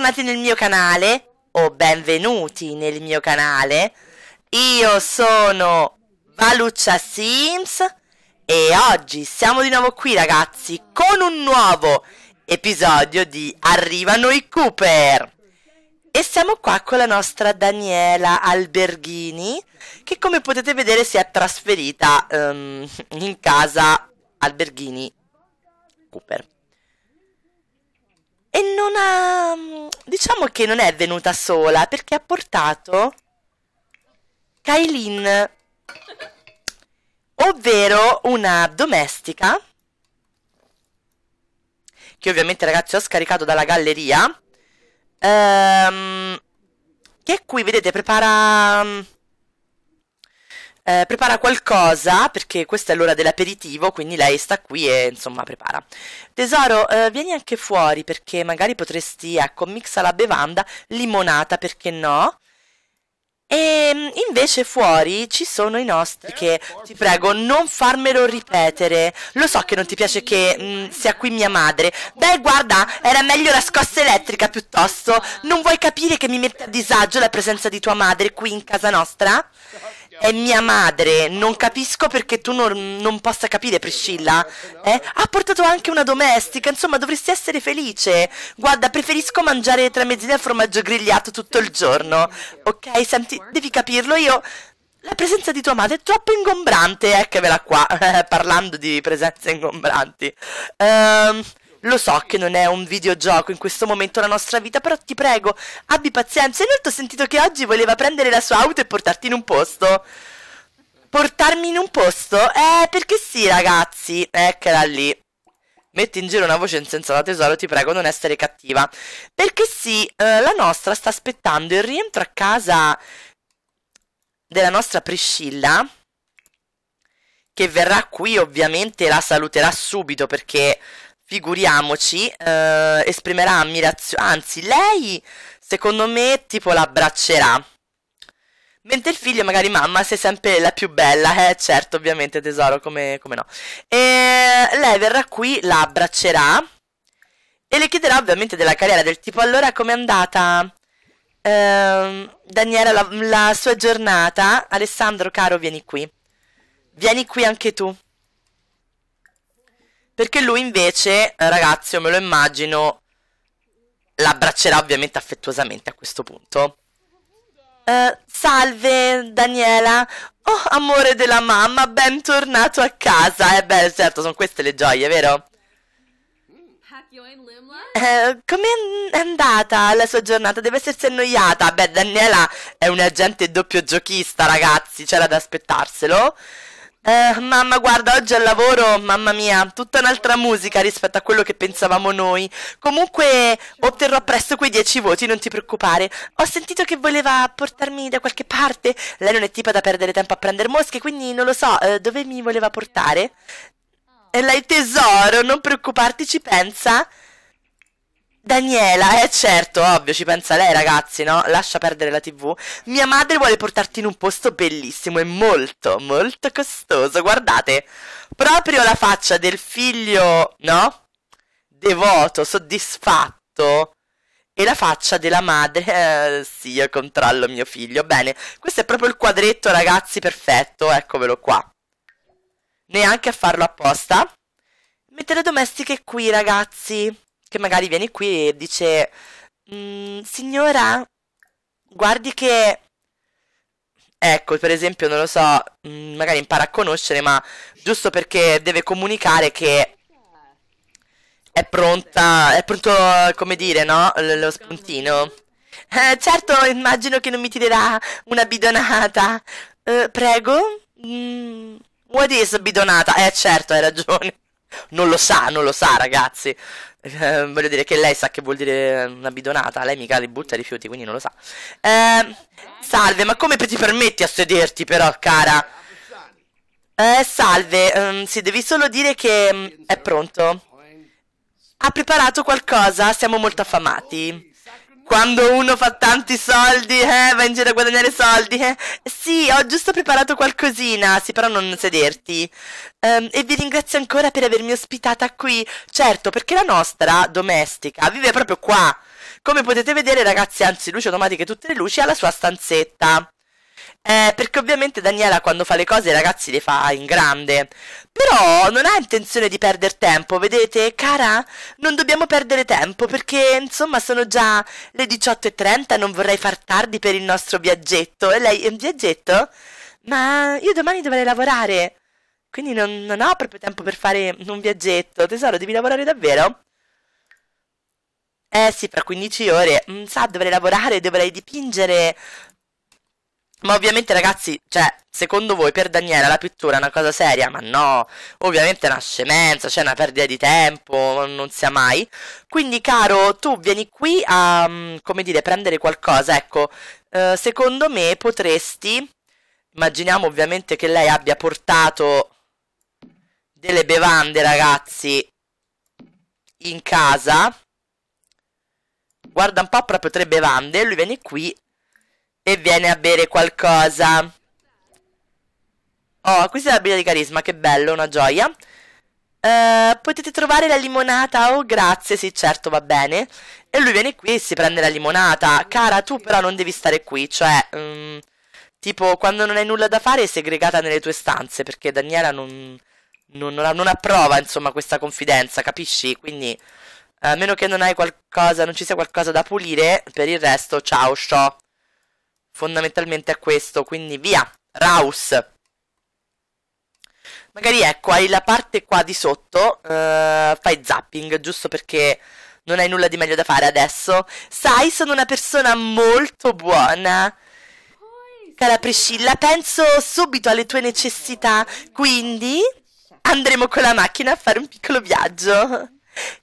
bentornati nel mio canale, o benvenuti nel mio canale. Io sono Valuccia Sims e oggi siamo di nuovo qui ragazzi con un nuovo episodio di Arrivano i Cooper. E siamo qua con la nostra Daniela Alberghini che come potete vedere si è trasferita um, in casa Alberghini Cooper. E non ha... Mm, diciamo che non è venuta sola perché ha portato Kailin, ovvero una domestica che ovviamente ragazzi ho scaricato dalla galleria ehm, che qui vedete prepara mm, eh, prepara qualcosa perché questa è l'ora dell'aperitivo, quindi lei sta qui e insomma prepara. Tesoro, eh, vieni anche fuori perché magari potresti, ecco, mixa la bevanda, limonata perché no? E ehm, invece fuori ci sono i nostri che, ti prego, non farmelo ripetere. Lo so che non ti piace che mh, mm, sia qui mia madre. Beh, guarda, era meglio la scossa elettrica piuttosto. Non vuoi capire che mi mette a disagio la presenza di tua madre qui in casa nostra? È mia madre, non capisco perché tu non, non possa capire Priscilla. Eh? Ha portato anche una domestica, insomma dovresti essere felice. Guarda, preferisco mangiare tre tramezzine al formaggio grigliato tutto il giorno. Ok, senti, devi capirlo, io... La presenza di tua madre è troppo ingombrante, eccamela qua, parlando di presenze ingombranti. Ehm... Um... Lo so che non è un videogioco in questo momento la nostra vita, però ti prego, abbi pazienza. Inoltre ho sentito che oggi voleva prendere la sua auto e portarti in un posto. Portarmi in un posto? Eh, perché sì, ragazzi. Eccola lì. Metti in giro una voce insensata, tesoro, ti prego, non essere cattiva. Perché sì, eh, la nostra sta aspettando il rientro a casa della nostra Priscilla che verrà qui ovviamente la saluterà subito perché figuriamoci, eh, esprimerà ammirazione, anzi lei secondo me tipo l'abbraccerà. Mentre il figlio, magari mamma, sei sempre la più bella, eh certo, ovviamente tesoro, come, come no. E lei verrà qui, la abbraccerà e le chiederà ovviamente della carriera, del tipo allora com'è andata eh, Daniela la, la sua giornata? Alessandro caro, vieni qui. Vieni qui anche tu. Perché lui invece, ragazzi, io me lo immagino, l'abbraccerà ovviamente affettuosamente a questo punto. Uh, salve Daniela, oh amore della mamma, bentornato a casa. Eh beh, certo, sono queste le gioie, vero? Uh, è andata la sua giornata? Deve essersi annoiata. Beh, Daniela è un agente doppio giochista, ragazzi, c'era da aspettarselo. Eh, mamma, guarda, oggi al lavoro, mamma mia, tutta un'altra musica rispetto a quello che pensavamo noi. Comunque otterrò presto quei dieci voti, non ti preoccupare. Ho sentito che voleva portarmi da qualche parte. Lei non è tipo da perdere tempo a prendere mosche, quindi non lo so, eh, dove mi voleva portare? E lei tesoro, non preoccuparti, ci pensa. Daniela, eh certo, ovvio, ci pensa lei ragazzi, no? Lascia perdere la tv. Mia madre vuole portarti in un posto bellissimo e molto, molto costoso. Guardate, proprio la faccia del figlio, no? Devoto, soddisfatto. E la faccia della madre, eh, sì, io controllo mio figlio. Bene, questo è proprio il quadretto ragazzi, perfetto, eccomelo qua. Neanche a farlo apposta. Mettere le domestiche qui ragazzi che magari viene qui e dice mm, signora, guardi che... Ecco, per esempio, non lo so, mm, magari impara a conoscere, ma giusto perché deve comunicare che è pronta, è pronto, come dire, no? L- lo spuntino. Eh, certo, immagino che non mi tirerà una bidonata. Eh, prego? Mm, what is bidonata? Eh, certo, hai ragione. Non lo sa, non lo sa, ragazzi. Eh, voglio dire che lei sa che vuol dire una bidonata. Lei mica li butta i rifiuti, quindi non lo sa. Eh, salve, ma come ti permetti a sederti, però, cara? Eh, salve, um, sì, devi solo dire che um, è pronto. Ha preparato qualcosa? Siamo molto affamati. Quando uno fa tanti soldi, eh, va in giro a guadagnare soldi, eh. Sì, ho giusto preparato qualcosina, sì, però non sederti. Um, e vi ringrazio ancora per avermi ospitata qui. Certo, perché la nostra domestica vive proprio qua. Come potete vedere, ragazzi, anzi, luci automatiche e tutte le luci, ha la sua stanzetta. Eh, perché ovviamente Daniela quando fa le cose ragazzi le fa in grande. Però non ha intenzione di perdere tempo, vedete? Cara, non dobbiamo perdere tempo perché insomma sono già le 18.30, non vorrei far tardi per il nostro viaggetto. E lei, un viaggetto? Ma io domani dovrei lavorare. Quindi non, non ho proprio tempo per fare un viaggetto. Tesoro, devi lavorare davvero? Eh sì, fra 15 ore. Mm, sa, dovrei lavorare, dovrei dipingere. Ma ovviamente ragazzi, cioè, secondo voi per Daniela la pittura è una cosa seria? Ma no, ovviamente è una scemenza, c'è cioè una perdita di tempo, non sia mai. Quindi caro, tu vieni qui a, mm, come dire, prendere qualcosa, ecco, eh, secondo me potresti, immaginiamo ovviamente che lei abbia portato delle bevande ragazzi in casa. Guarda un po' proprio tre bevande, lui viene qui e viene a bere qualcosa. Oh, questa è la birra di carisma, che bello, una gioia. Uh, potete trovare la limonata? Oh, grazie, sì, certo, va bene. E lui viene qui e si prende la limonata. Cara, tu però non devi stare qui, cioè... Um, tipo, quando non hai nulla da fare, sei segregata nelle tue stanze, perché Daniela non, non, non approva, insomma, questa confidenza, capisci? Quindi, a meno che non hai qualcosa, non ci sia qualcosa da pulire, per il resto, ciao, show. Fondamentalmente è questo, quindi via, Raus. Magari ecco, hai la parte qua di sotto, eh, fai zapping, giusto perché non hai nulla di meglio da fare adesso. Sai, sono una persona molto buona. Cara Priscilla, penso subito alle tue necessità, quindi andremo con la macchina a fare un piccolo viaggio.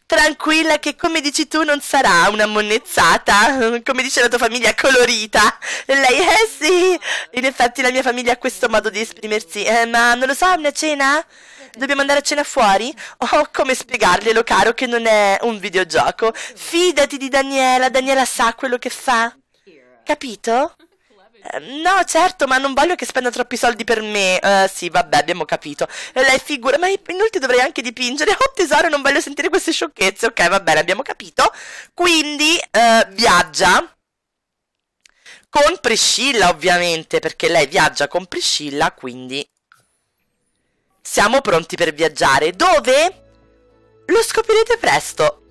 Tranquilla che come dici tu non sarà una monnezzata, come dice la tua famiglia colorita. Lei, eh sì, in effetti la mia famiglia ha questo modo di esprimersi, eh, ma non lo so, è una cena? Dobbiamo andare a cena fuori? Oh, come spiegarglielo, caro, che non è un videogioco. Fidati di Daniela, Daniela sa quello che fa. Capito? No, certo, ma non voglio che spenda troppi soldi per me. Uh, sì, vabbè, abbiamo capito. Eh, lei figura, ma inoltre dovrei anche dipingere. Oh, tesoro, non voglio sentire queste sciocchezze. Ok, va bene, abbiamo capito. Quindi, uh, viaggia con Priscilla, ovviamente, perché lei viaggia con Priscilla, quindi siamo pronti per viaggiare. Dove? Lo scoprirete presto.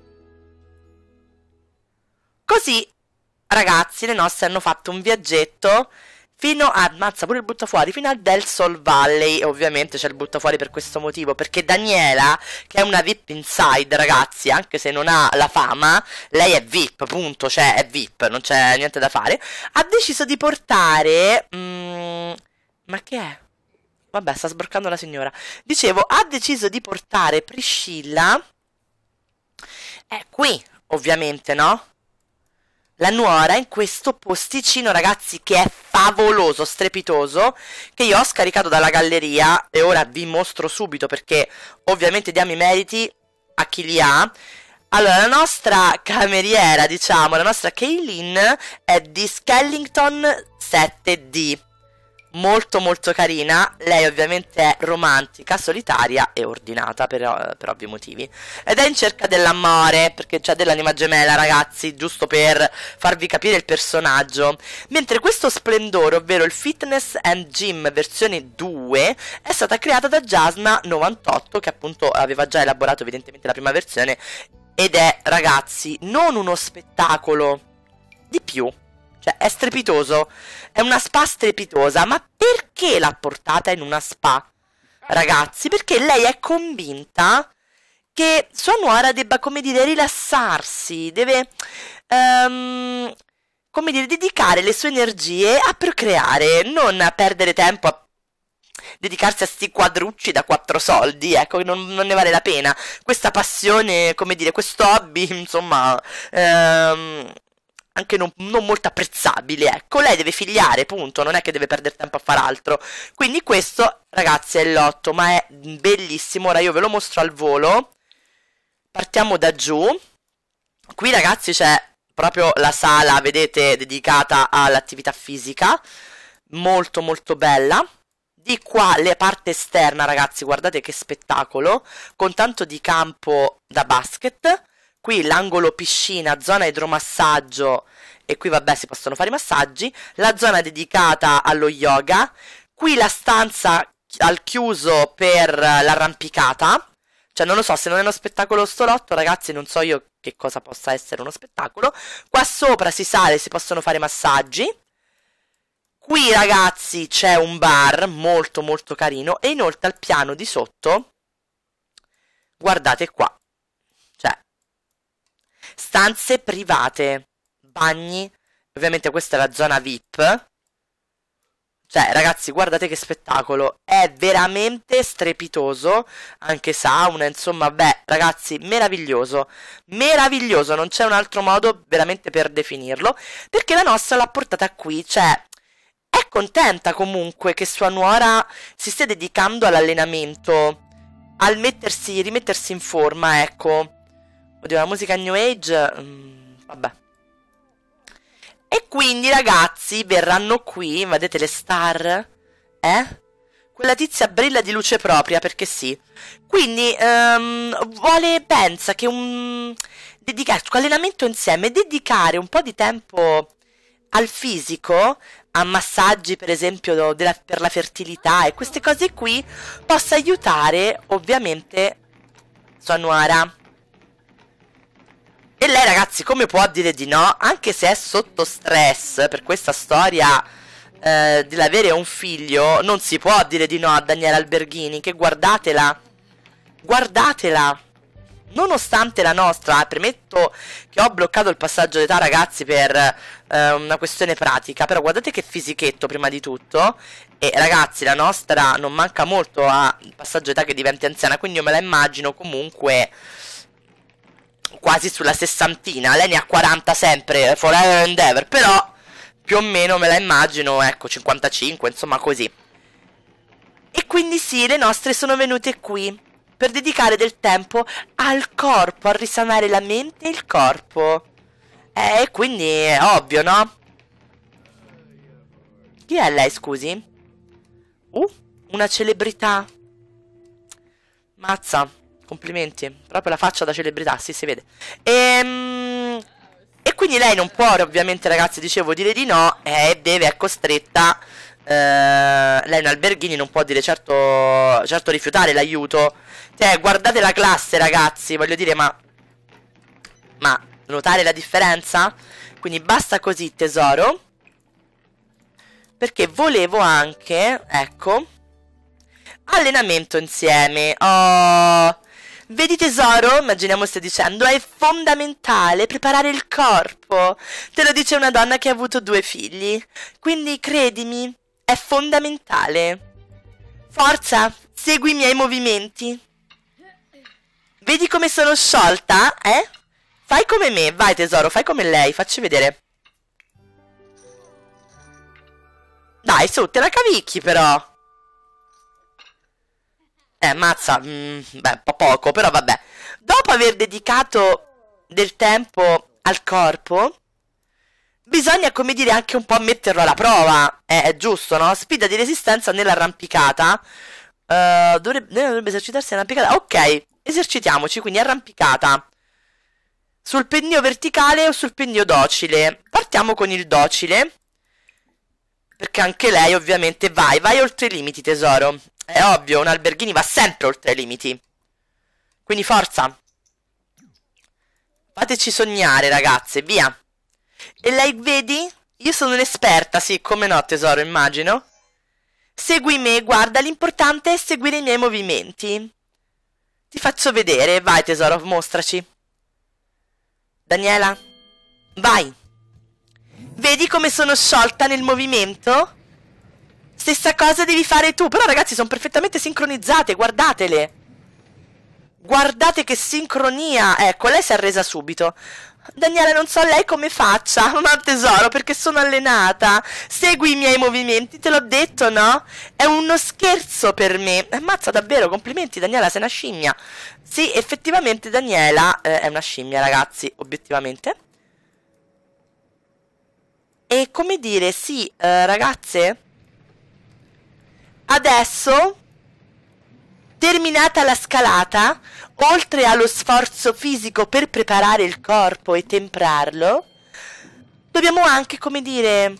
Così ragazzi, le nostre hanno fatto un viaggetto fino a, mazza pure il buttafuori, fino a Del Sol Valley, ovviamente c'è il buttafuori per questo motivo, perché Daniela, che è una VIP inside, ragazzi, anche se non ha la fama, lei è VIP, punto, cioè è VIP, non c'è niente da fare, ha deciso di portare... Mm, ma che è? Vabbè, sta sbroccando la signora. Dicevo, ha deciso di portare Priscilla... È eh, qui, ovviamente, no? la nuora in questo posticino, ragazzi, che è favoloso, strepitoso, che io ho scaricato dalla galleria e ora vi mostro subito perché ovviamente diamo i meriti a chi li ha. Allora, la nostra cameriera, diciamo, la nostra Kaylin è di Skellington 7D molto molto carina. Lei ovviamente è romantica, solitaria e ordinata per, eh, per ovvi motivi. Ed è in cerca dell'amore, perché c'è dell'anima gemella, ragazzi, giusto per farvi capire il personaggio. Mentre questo splendore, ovvero il Fitness and Gym versione 2, è stata creata da Jasna98, che appunto aveva già elaborato evidentemente la prima versione. Ed è, ragazzi, non uno spettacolo di più cioè, è strepitoso. È una spa strepitosa. Ma perché l'ha portata in una spa? Ragazzi, perché lei è convinta che sua nuora debba, come dire, rilassarsi, deve, um, come dire, dedicare le sue energie a procreare, non a perdere tempo a dedicarsi a sti quadrucci da quattro soldi, ecco, non, non ne vale la pena. Questa passione, come dire, questo hobby, insomma, um, anche non, non, molto apprezzabile, ecco, lei deve figliare, punto, non è che deve perdere tempo a fare altro. Quindi questo, ragazzi, è il lotto, ma è bellissimo, ora io ve lo mostro al volo. Partiamo da giù. Qui, ragazzi, c'è proprio la sala, vedete, dedicata all'attività fisica, molto molto bella. Di qua la parte esterna, ragazzi, guardate che spettacolo, con tanto di campo da basket qui l'angolo piscina, zona idromassaggio e qui vabbè si possono fare i massaggi, la zona dedicata allo yoga, qui la stanza al chiuso per l'arrampicata, cioè non lo so se non è uno spettacolo stolotto ragazzi non so io che cosa possa essere uno spettacolo, qua sopra si sale, si possono fare massaggi, qui ragazzi c'è un bar molto molto carino e inoltre al piano di sotto, guardate qua, stanze private, bagni, ovviamente questa è la zona VIP. Cioè, ragazzi, guardate che spettacolo, è veramente strepitoso, anche sauna, insomma, beh, ragazzi, meraviglioso, meraviglioso, non c'è un altro modo veramente per definirlo, perché la nostra l'ha portata qui, cioè, è contenta comunque che sua nuora si stia dedicando all'allenamento, al mettersi, rimettersi in forma, ecco. Oddio, la musica New Age... Mh, mm, vabbè. E quindi, ragazzi, verranno qui, vedete le star? Eh? Quella tizia brilla di luce propria, perché sì. Quindi, um, vuole, pensa che un... Dedicarci un allenamento insieme, dedicare un po' di tempo al fisico, a massaggi per esempio della, per la fertilità e queste cose qui, possa aiutare ovviamente sua nuora. E lei ragazzi come può dire di no anche se è sotto stress per questa storia eh, dell'avere un figlio non si può dire di no a Daniela Alberghini che guardatela guardatela nonostante la nostra, eh, premetto che ho bloccato il passaggio d'età ragazzi per eh, una questione pratica, però guardate che fisichetto prima di tutto e ragazzi la nostra non manca molto al passaggio d'età che diventi anziana, quindi io me la immagino comunque quasi sulla sessantina. Lei ne ha 40 sempre, eh, forever and ever. Però più o meno me la immagino, ecco, 55, insomma così. E quindi sì, le nostre sono venute qui per dedicare del tempo al corpo, a risanare la mente e il corpo. Eh, quindi è ovvio, no? Chi è lei, scusi? Uh, una celebrità. Mazza complimenti. Proprio la faccia da celebrità, sì, si vede. Ehm, e quindi lei non può, ovviamente, ragazzi, dicevo, dire di no. Eh, e eh, deve, è costretta. Ecco, eh, lei un alberghini non può dire certo, certo rifiutare l'aiuto. Cioè, guardate la classe, ragazzi, voglio dire, ma... Ma, notare la differenza? Quindi basta così, tesoro. Perché volevo anche, ecco... Allenamento insieme. Oh, Vedi tesoro, immaginiamo stia dicendo, è fondamentale preparare il corpo. Te lo dice una donna che ha avuto due figli. Quindi credimi, è fondamentale. Forza, segui i miei movimenti. Vedi come sono sciolta, eh? Fai come me, vai tesoro, fai come lei, facci vedere. Dai, su, te la cavicchi però. Eh, mazza, mm, beh, poco, però vabbè. Dopo aver dedicato del tempo al corpo, bisogna, come dire, anche un po' metterlo alla prova. Eh, è giusto, no? Sfida di resistenza nell'arrampicata. Uh, dovrebbe, eh, dovrebbe esercitarsi arrampicata. Ok, esercitiamoci, quindi arrampicata. Sul pennio verticale o sul pennio docile? Partiamo con il docile. Perché anche lei ovviamente vai, vai oltre i limiti tesoro. È ovvio, un alberghini va sempre oltre i limiti. Quindi forza. Fateci sognare, ragazze, via. E lei vedi? Io sono un'esperta, sì, come no, tesoro, immagino. Segui me, guarda, l'importante è seguire i miei movimenti. Ti faccio vedere, vai tesoro, mostraci. Daniela, vai. Vedi come sono sciolta nel movimento? Stessa cosa devi fare tu. Però ragazzi sono perfettamente sincronizzate, guardatele. Guardate che sincronia. Ecco, lei si è arresa subito. Daniele, non so lei come faccia, ma tesoro, perché sono allenata. Segui i miei movimenti, te l'ho detto, no? È uno scherzo per me. Ammazza, davvero, complimenti, Daniela, sei una scimmia. Sì, effettivamente Daniela eh, è una scimmia, ragazzi, obiettivamente. E come dire, sì, eh, ragazze, Adesso, terminata la scalata, oltre allo sforzo fisico per preparare il corpo e temprarlo, dobbiamo anche, come dire,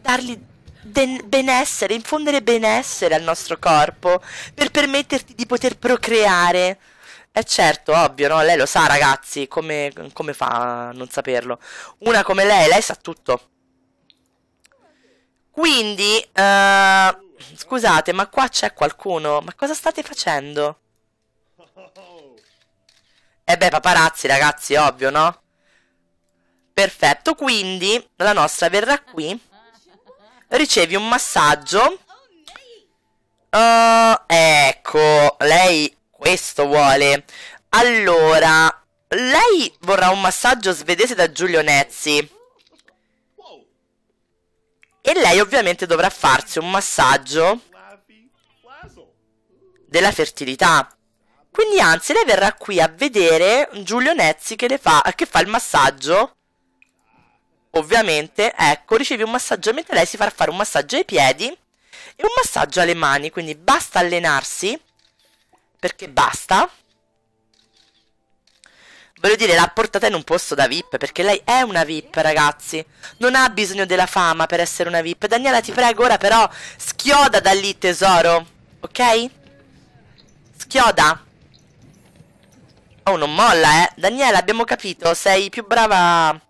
dargli benessere, infondere benessere al nostro corpo per permetterti di poter procreare. E certo, ovvio, no? Lei lo sa, ragazzi, come, come fa a non saperlo? Una come lei, lei sa tutto. Quindi, uh, Scusate, ma qua c'è qualcuno? Ma cosa state facendo? E eh beh, paparazzi, ragazzi, ovvio, no? Perfetto, quindi la nostra verrà qui. Ricevi un massaggio. Uh, ecco, lei questo vuole. Allora, lei vorrà un massaggio svedese da Giulio Nezzi. E lei ovviamente dovrà farsi un massaggio della fertilità. Quindi anzi lei verrà qui a vedere Giulio Nezzi che, fa, che fa il massaggio. Ovviamente, ecco, riceve un massaggio mentre lei si farà fare un massaggio ai piedi e un massaggio alle mani. Quindi basta allenarsi perché basta. Voglio dire, l'ha portata in un posto da VIP, perché lei è una VIP, ragazzi. Non ha bisogno della fama per essere una VIP. Daniela, ti prego, ora però, schioda da lì, tesoro. Ok? Schioda. Oh, non molla, eh. Daniela, abbiamo capito, sei più brava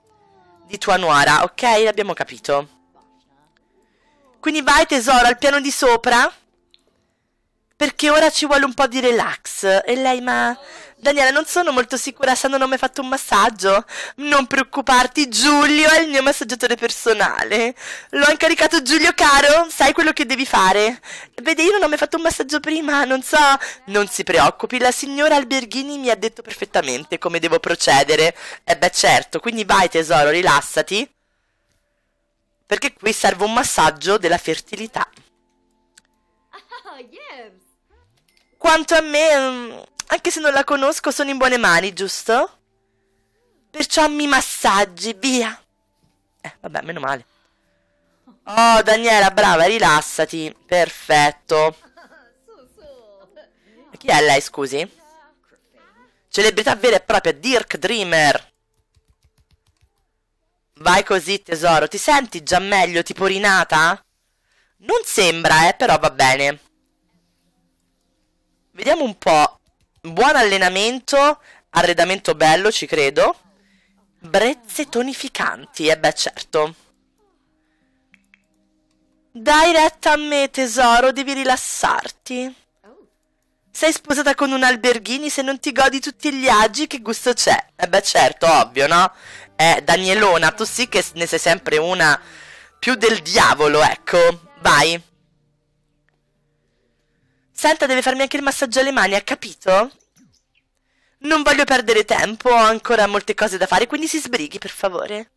di tua nuora, ok? L'abbiamo capito. Quindi vai, tesoro, al piano di sopra. Perché ora ci vuole un po' di relax. E lei, ma... Daniela, non sono molto sicura se non ho mai fatto un massaggio. Non preoccuparti, Giulio è il mio massaggiatore personale. L'ho incaricato Giulio caro, sai quello che devi fare. Vede, io non ho mai fatto un massaggio prima, non so. Non si preoccupi, la signora Alberghini mi ha detto perfettamente come devo procedere. E eh beh, certo, quindi vai tesoro, rilassati. Perché qui serve un massaggio della fertilità. Oh, Quanto a me, mm, anche se non la conosco, sono in buone mani, giusto? Perciò mi massaggi, via. Eh, vabbè, meno male. Oh, Daniela, brava, rilassati. Perfetto. E chi è lei, scusi? Celebrità vera e propria, Dirk Dreamer. Vai così, tesoro. Ti senti già meglio, tipo rinata? Non sembra, eh, però va bene. Vediamo un po' Buon allenamento, arredamento bello, ci credo. Brezze tonificanti, e eh beh certo. Dai retta a me tesoro, devi rilassarti. Sei sposata con un alberghini se non ti godi tutti gli agi, che gusto c'è? E eh beh certo, ovvio, no? Eh, Danielona, tu sì che ne sei sempre una più del diavolo, ecco. Vai. Senta, deve farmi anche il massaggio alle mani, ha capito? Non voglio perdere tempo, ho ancora molte cose da fare, quindi si sbrighi, per favore.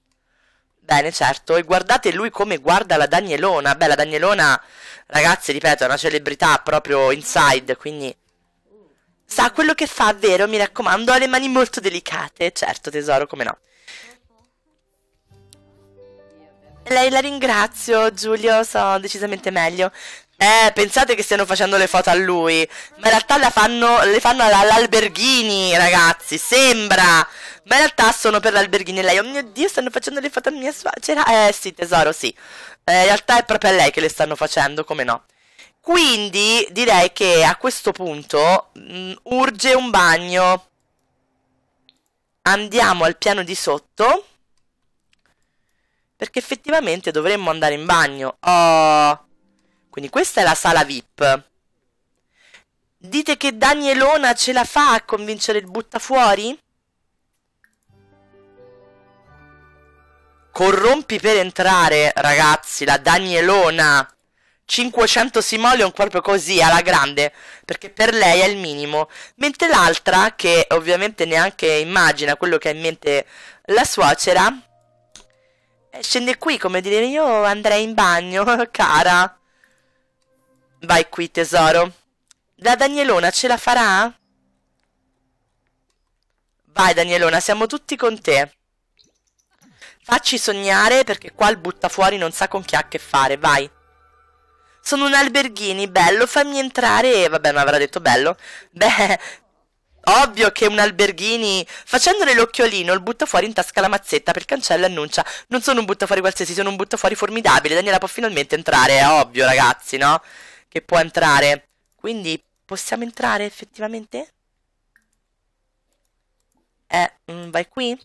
Bene, certo. E guardate lui come guarda la Danielona. Beh, la Danielona, ragazzi, ripeto, è una celebrità proprio inside, quindi... Sa quello che fa, vero? Mi raccomando, ha le mani molto delicate. Certo, tesoro, come no. Lei la ringrazio, Giulio, so decisamente meglio. Eh, pensate che stiano facendo le foto a lui. Ma in realtà fanno, le fanno all'Alberghini, ragazzi. Sembra. Ma in realtà sono per l'Alberghini lei. Oh mio Dio, stanno facendo le foto a mia suocera. Eh sì, tesoro, sì. Eh, in realtà è proprio a lei che le stanno facendo, come no. Quindi direi che a questo punto mh, mm, urge un bagno. Andiamo al piano di sotto. Perché effettivamente dovremmo andare in bagno. Oh... Quindi questa è la sala VIP. Dite che Danielona ce la fa a convincere il buttafuori? Corrompi per entrare, ragazzi, la Danielona. 500 simoli proprio così, alla grande, perché per lei è il minimo. Mentre l'altra, che ovviamente neanche immagina quello che ha in mente la suocera, scende qui come dire io andrei in bagno, cara. Vai qui, tesoro. La Danielona ce la farà? Vai, Danielona, siamo tutti con te. Facci sognare perché qua il butta fuori non sa con chi ha a che fare, vai. Sono un alberghini, bello, fammi entrare. E vabbè, mi avrà detto bello. Beh, ovvio che un alberghini, facendone l'occhiolino, il butta fuori in tasca la mazzetta per cancello e annuncia: Non sono un butta fuori qualsiasi, sono un butta fuori formidabile. Daniela può finalmente entrare, è ovvio, ragazzi, no? che può entrare. Quindi possiamo entrare effettivamente? Eh, mm, vai qui?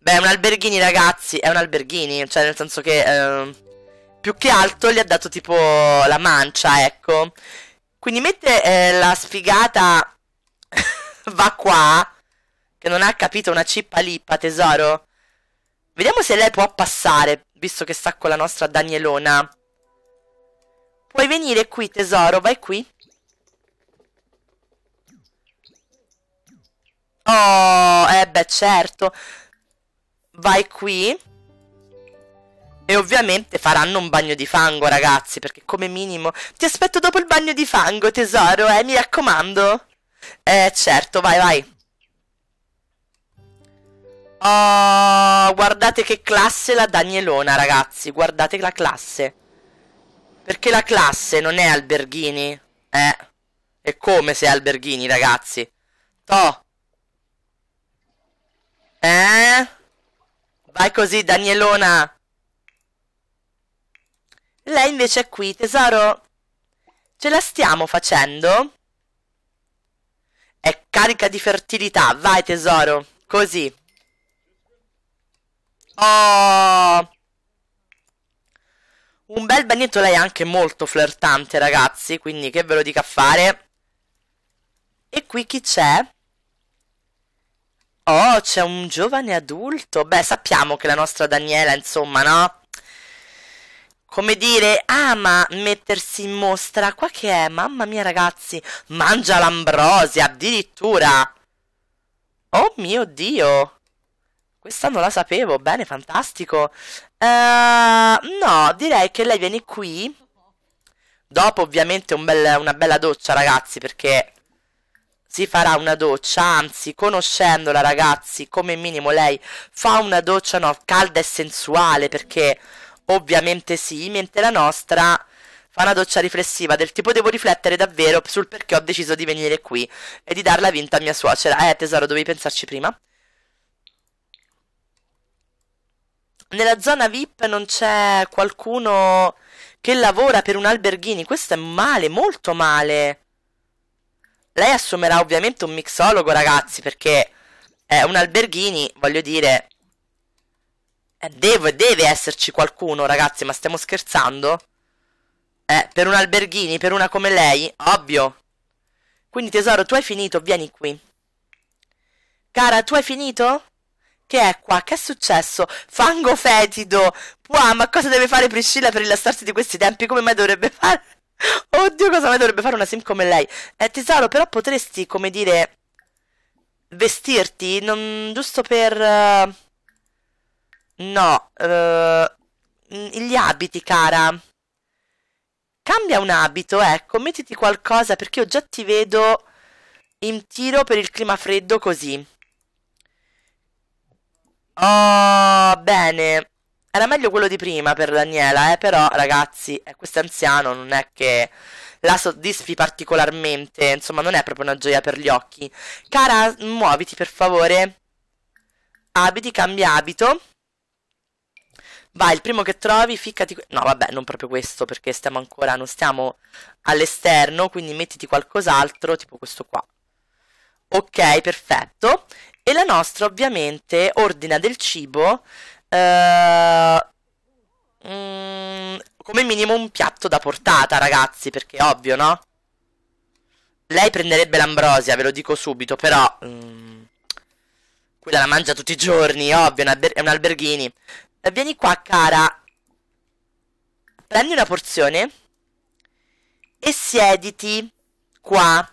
Beh, è un alberghini, ragazzi. È un alberghini. Cioè, nel senso che... Eh, più che altro gli ha dato tipo la mancia, ecco. Quindi mentre eh, la sfigata... va qua. Che non ha capito una cippa lippa, tesoro. Vediamo se lei può passare, visto che sta con la nostra Danielona. Puoi venire qui, tesoro, vai qui. Oh, eh beh, certo. Vai qui. E ovviamente faranno un bagno di fango, ragazzi, perché come minimo... Ti aspetto dopo il bagno di fango, tesoro, eh, mi raccomando. Eh, certo, vai, vai. Oh, guardate che classe la Danielona, ragazzi. Guardate la classe. Perché la classe non è Alberghini? Eh. E come se è Alberghini, ragazzi? To. Eh? Vai così, Danielona. Lei invece è qui, tesoro. Ce la stiamo facendo? È carica di fertilità. Vai, tesoro. Così. Oh! Un bel bagnetto lei è anche molto flirtante, ragazzi, quindi che ve lo dica a fare. E qui chi c'è? Oh, c'è un giovane adulto. Beh, sappiamo che la nostra Daniela, insomma, no? Come dire, ama mettersi in mostra. Qua che è? Mamma mia, ragazzi. Mangia l'ambrosia, addirittura. Oh mio Dio. Quest'anno la sapevo, bene, fantastico. Uh, no, direi che lei viene qui. Dopo ovviamente un bel, una bella doccia, ragazzi, perché si farà una doccia, anzi, conoscendola, ragazzi, come minimo lei fa una doccia no, calda e sensuale, perché ovviamente sì, mentre la nostra fa una doccia riflessiva, del tipo devo riflettere davvero sul perché ho deciso di venire qui e di darla vinta a mia suocera. Eh, tesoro, dovevi pensarci prima. Nella zona VIP non c'è qualcuno che lavora per un alberghini. Questo è male, molto male. Lei assumerà ovviamente un mixologo, ragazzi, perché è un alberghini, voglio dire... Deve, deve esserci qualcuno, ragazzi, ma stiamo scherzando? Eh, per un alberghini, per una come lei, ovvio. Quindi tesoro, tu hai finito, vieni qui. Cara, tu hai finito? Che è qua? Che è successo? Fango fetido! Wow, ma cosa deve fare Priscilla per rilassarsi di questi tempi? Come mai dovrebbe fare? Oddio, cosa mai dovrebbe fare una sim come lei? Eh, tesoro, però potresti, come dire, vestirti? Non... giusto per... Uh... No, uh... gli abiti, cara. Cambia un abito, ecco, eh, mettiti qualcosa, perché io già ti vedo in tiro per il clima freddo così. Oh, bene. Era meglio quello di prima per Daniela, eh, però ragazzi, eh, questo anziano non è che la soddisfi particolarmente, insomma non è proprio una gioia per gli occhi. Cara, muoviti per favore. Abiti, cambia abito. Vai, il primo che trovi, ficcati... No, vabbè, non proprio questo, perché stiamo ancora, non stiamo all'esterno, quindi mettiti qualcos'altro, tipo questo qua. Ok, perfetto. E la nostra ovviamente ordina del cibo eh, mm, come minimo un piatto da portata, ragazzi, perché è ovvio, no? Lei prenderebbe l'ambrosia, ve lo dico subito, però... Mm, quella la mangia tutti i giorni, ovvio, è un, è un alberghini. Eh, vieni qua, cara. Prendi una porzione e siediti qua.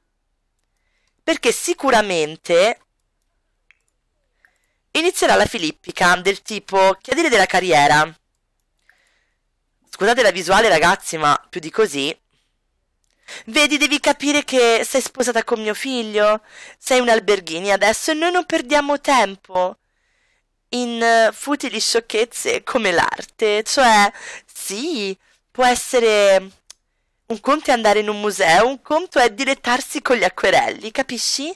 Perché sicuramente inizierà la filippica del tipo chiedere della carriera. Scusate la visuale ragazzi, ma più di così. Vedi, devi capire che sei sposata con mio figlio, sei un alberghini adesso e noi non perdiamo tempo in eh, futili sciocchezze come l'arte. Cioè, sì, può essere... Un conto è andare in un museo, un conto è dilettarsi con gli acquerelli, capisci?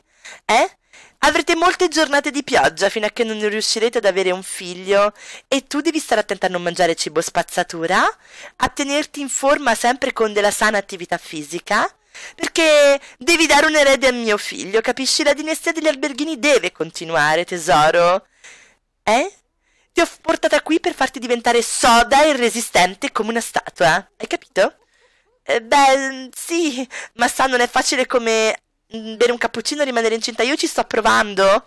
Eh? Avrete molte giornate di pioggia fino a che non riuscirete ad avere un figlio e tu devi stare attenta a non mangiare cibo spazzatura, a tenerti in forma sempre con della sana attività fisica, perché devi dare un erede a mio figlio, capisci? La dinastia degli alberghini deve continuare, tesoro. Eh? Ti ho portata qui per farti diventare soda e resistente come una statua, hai capito? Eh, beh, sì, ma sa, non è facile come Mm, bere un cappuccino e rimanere incinta. Io ci sto provando.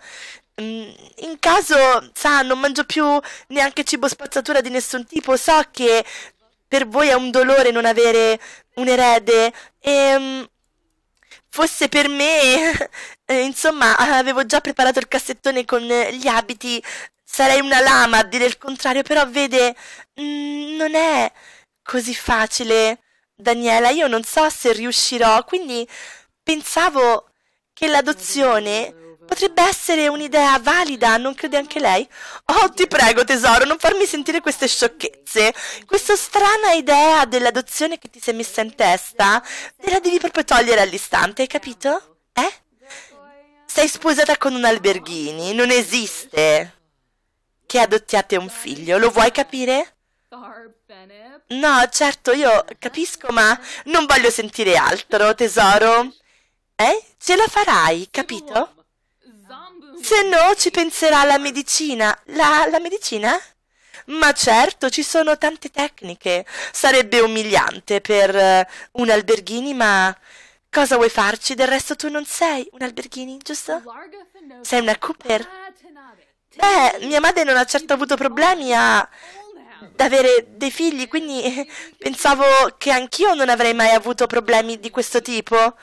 Mm, in caso, sa, non mangio più neanche cibo spazzatura di nessun tipo. So che per voi è un dolore non avere un erede. E ehm, fosse per me, eh, insomma, avevo già preparato il cassettone con gli abiti. Sarei una lama a dire il contrario, però vede, mm, non è così facile, Daniela. Io non so se riuscirò, quindi Pensavo che l'adozione potrebbe essere un'idea valida, non crede anche lei? Oh, ti prego, tesoro, non farmi sentire queste sciocchezze. Questa strana idea dell'adozione che ti sei messa in testa, te la devi proprio togliere all'istante, hai capito? Eh? Sei sposata con un alberghini, non esiste che adottiate un figlio, lo vuoi capire? No, certo, io capisco, ma non voglio sentire altro, tesoro. Eh? Ce la farai, capito? Se no ci penserà la medicina. La, la medicina? Ma certo, ci sono tante tecniche. Sarebbe umiliante per uh, un alberghini, ma cosa vuoi farci? Del resto tu non sei un alberghini, giusto? Sei una Cooper? Beh, mia madre non ha certo avuto problemi a ad avere dei figli, quindi pensavo che anch'io non avrei mai avuto problemi di questo tipo.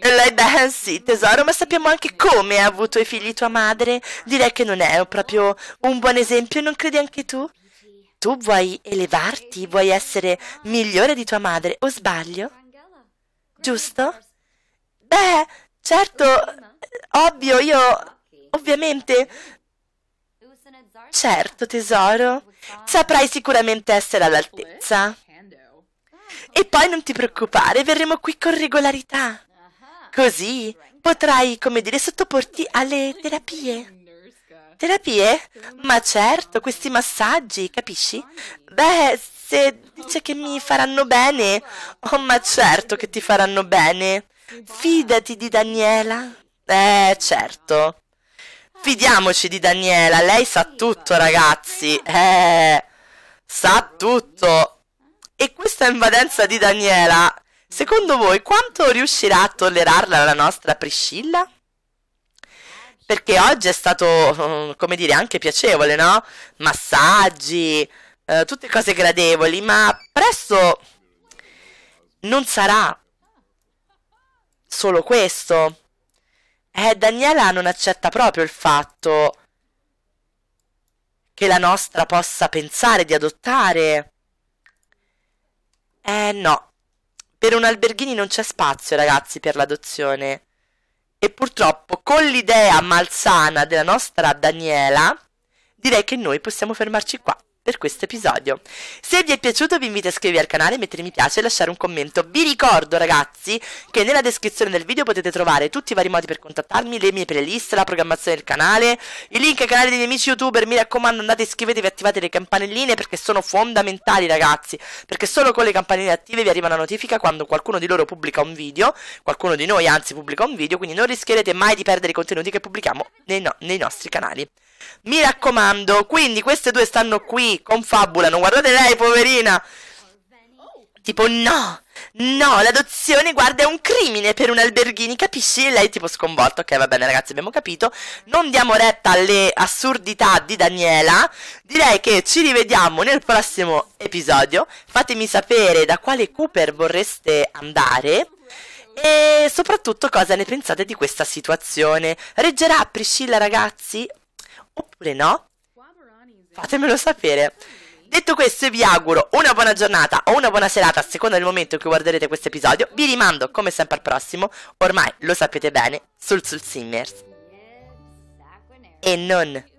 Lei beh, sì, tesoro, ma sappiamo anche come ha avuto i figli tua madre. Direi che non è proprio un buon esempio, non credi anche tu? Tu vuoi elevarti, vuoi essere migliore di tua madre, o sbaglio? Giusto? Beh, certo, ovvio, io ovviamente Certo, tesoro, saprai sicuramente essere all'altezza. E poi non ti preoccupare, verremo qui con regolarità. Così potrai, come dire, sottoporti alle terapie. Terapie? Ma certo, questi massaggi, capisci? Beh, se dice che mi faranno bene, oh ma certo che ti faranno bene. Fidati di Daniela. Eh, certo. Fidiamoci di Daniela, lei sa tutto, ragazzi. Eh, sa tutto. E questa invadenza di Daniela Secondo voi quanto riuscirà a tollerarla la nostra Priscilla? Perché oggi è stato, mm, come dire, anche piacevole, no? Massaggi, eh, tutte cose gradevoli, ma presto non sarà solo questo. Eh, Daniela non accetta proprio il fatto che la nostra possa pensare di adottare. Eh no, per un alberghini non c'è spazio, ragazzi, per l'adozione. E purtroppo, con l'idea malsana della nostra Daniela, direi che noi possiamo fermarci qua per questo episodio. Se vi è piaciuto vi invito a iscrivervi al canale, mettere mi piace e lasciare un commento. Vi ricordo ragazzi che nella descrizione del video potete trovare tutti i vari modi per contattarmi, le mie playlist, la programmazione del canale, i link ai canali dei miei amici youtuber, mi raccomando andate iscrivetevi, attivate le campanelline perché sono fondamentali ragazzi, perché solo con le campanelline attive vi arriva una notifica quando qualcuno di loro pubblica un video, qualcuno di noi anzi pubblica un video, quindi non rischierete mai di perdere i contenuti che pubblichiamo nei, no nei nostri canali. Mi raccomando, quindi queste due stanno qui, confabulano. Guardate lei, poverina. Tipo, no, no, l'adozione, guarda, è un crimine per un alberghini, capisci? E lei tipo sconvolto, ok, va bene ragazzi, abbiamo capito. Non diamo retta alle assurdità di Daniela. Direi che ci rivediamo nel prossimo episodio. Fatemi sapere da quale Cooper vorreste andare. E soprattutto cosa ne pensate di questa situazione? Reggerà Priscilla ragazzi oppure no? Fatemelo sapere. Detto questo vi auguro una buona giornata o una buona serata a seconda del momento in cui guarderete questo episodio. Vi rimando come sempre al prossimo, ormai lo sapete bene, sul Sul Simmers. E non...